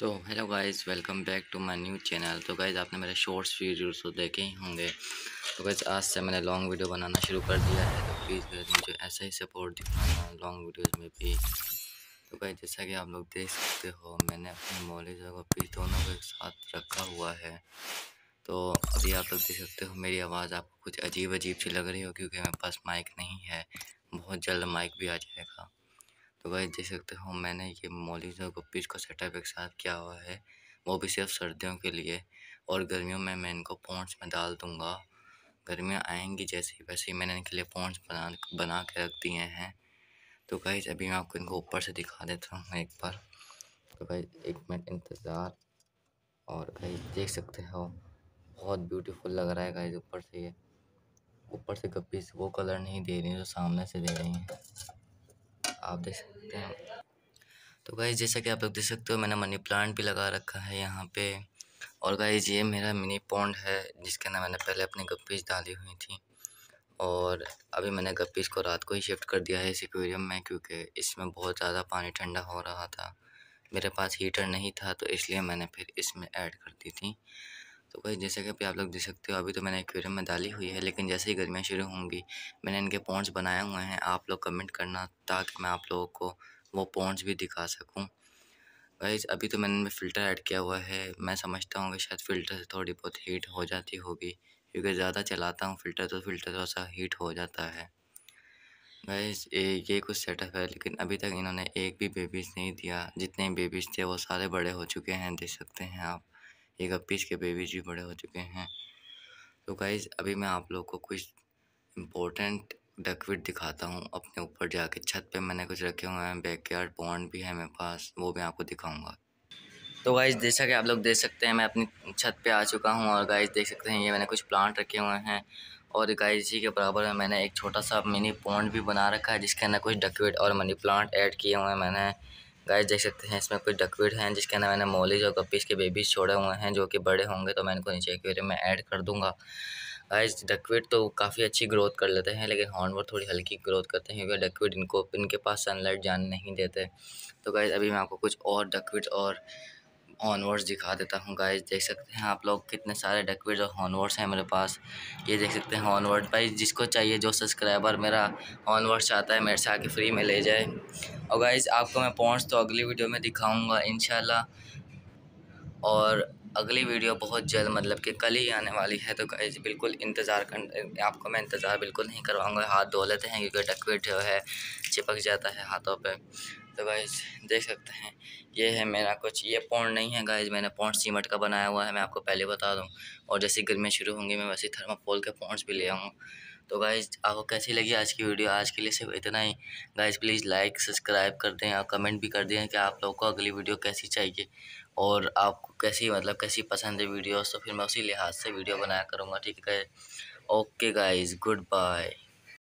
तो hello guys welcome back to my new channel तो guys आपने मेरे शॉर्ट्स वीडियोस तो देखे ही होंगे तो गाइस आज से मैंने लॉन्ग वीडियो बनाना शुरू कर दिया है तो प्लीज़ गाइस मुझे ऐसा ही सपोर्ट दिखाना लॉन्ग वीडियोस में भी तो गाइस जैसा कि आप लोग देख सकते हो मैंने अपने मोलिजा को पीस दोनों के साथ रखा हुआ है तो अभी आप लोग देख सकते हो मेरी आवाज़ आपको कुछ अजीब अजीब सी लग रही हो क्योंकि मेरे पास माइक नहीं है बहुत जल्द माइक भी आ जाएगा तो भाई देख सकते हो मैंने ये मोलिजो गुप्पीज का सेटअप एक साथ किया हुआ है वो भी सिर्फ सर्दियों के लिए और गर्मियों में मैं इनको पॉन्ट्स में डाल दूँगा गर्मियाँ आएंगी जैसे ही वैसे ही मैंने इनके लिए पॉन्ट्स बना बना के रख दिए हैं तो भाई अभी मैं आपको इनको ऊपर से दिखा देता हूँ एक बार तो भाई एक मिनट इंतज़ार और भाई देख सकते हो बहुत ब्यूटीफुल लग रहा है गाइज ऊपर से ये ऊपर से गप्पी वो कलर नहीं दे रही जो सामने से दे रही हैं आप देख सकते हैं तो गाइज जैसा कि आप लोग देख सकते हो मैंने मनी प्लांट भी लगा रखा है यहाँ पे और गाइज ये मेरा मिनी पॉन्ड है जिसके अंदर मैंने पहले अपनी गप्पीज डाली हुई थी और अभी मैंने गप्पीज को रात को ही शिफ्ट कर दिया है इस एक्वेरियम में क्योंकि इसमें बहुत ज़्यादा पानी ठंडा हो रहा था मेरे पास हीटर नहीं था तो इसलिए मैंने फिर इसमें ऐड कर दी थी तो भाई जैसे कि आप लोग देख सकते हो अभी तो मैंने एक्वेरियम में डाली हुई है लेकिन जैसे ही गर्मियाँ शुरू होंगी मैंने इनके पॉन्ट्स बनाए हुए हैं आप लोग कमेंट करना ताकि मैं आप लोगों को वो पॉन्ट्स भी दिखा सकूँ भाई अभी तो मैंने इनमें फ़िल्टर ऐड किया हुआ है मैं समझता हूँ कि शायद फ़िल्टर से थोड़ी बहुत हीट हो जाती होगी क्योंकि ज़्यादा चलाता हूँ फ़िल्टर तो फ़िल्टर थोड़ा सा हीट हो जाता है गैस ये कुछ सेटअप है लेकिन अभी तक इन्होंने एक भी बेबीज़ नहीं दिया जितने बेबीज़ थे वो सारे बड़े हो चुके हैं देख सकते हैं आप ये गप्पीज के बेबी जी बड़े हो चुके हैं तो गाइज़ अभी मैं आप लोग को कुछ इम्पोर्टेंट डकविट दिखाता हूँ अपने ऊपर जाके छत पे मैंने कुछ रखे हुए हैं बैक यार्ड पॉन्ड भी है मेरे पास वो भी आपको दिखाऊंगा तो गाइज जैसा कि आप लोग देख सकते हैं मैं अपनी छत पे आ चुका हूँ और गाइज देख सकते हैं ये मैंने कुछ प्लांट रखे हुए हैं और गाइज इसी के बराबर में मैंने एक छोटा सा मिनी पॉन्ड भी बना रखा है जिसके अंदर कुछ डकविट और मनी प्लांट ऐड किए हुए हैं मैंने गाइस देख सकते हैं इसमें कुछ डकवेट हैं जिसके अंदर मैंने मोलिज और गप्पीज के बेबीज छोड़े हुए हैं जो कि बड़े होंगे तो मैं इनको नीचे एक्वेरियम में ऐड कर दूंगा गाइस डकवेट तो काफ़ी अच्छी ग्रोथ कर लेते हैं लेकिन हॉर्नवर थोड़ी हल्की ग्रोथ करते हैं क्योंकि डकवेट इनको इनके पास सनलाइट जान नहीं देते तो गाइस अभी मैं आपको कुछ और डकविड और ऑनवर्ड्स दिखा देता हूँ गाइस देख सकते हैं आप लोग कितने सारे डेकविड और हॉनवर्ड्स हैं मेरे पास ये देख सकते हैं ऑनवर्ड भाई जिसको चाहिए जो सब्सक्राइबर मेरा ऑनवर्ड चाहता है मेरे से आके फ्री में ले जाए और गाइस आपको मैं पॉइंट्स तो अगली वीडियो में दिखाऊँगा इन और अगली वीडियो बहुत जल्द मतलब कि कल ही आने वाली है तो गाइज बिल्कुल इंतज़ार कर आपको मैं इंतज़ार बिल्कुल नहीं करवाऊंगा हाथ धो लेते हैं क्योंकि डकवेट जो है चिपक जाता है हाथों पे तो गाइज देख सकते हैं ये है मेरा कुछ ये पौंड नहीं है गाइज मैंने पौंड सीमट का बनाया हुआ है मैं आपको पहले बता दूँ और जैसे गर्मियाँ शुरू होंगी मैं वैसे थर्मापोल के पौंड्स भी ले आऊँ तो गाइज आपको कैसी लगी आज की वीडियो आज के लिए सिर्फ इतना ही गाइज प्लीज़ लाइक सब्सक्राइब कर दें और कमेंट भी कर दें कि आप लोगों को अगली वीडियो कैसी चाहिए और आपको कैसी मतलब कैसी पसंद है वीडियोस तो फिर मैं उसी लिहाज से वीडियो बनाया करूँगा ठीक है ओके गाइज गुड बाय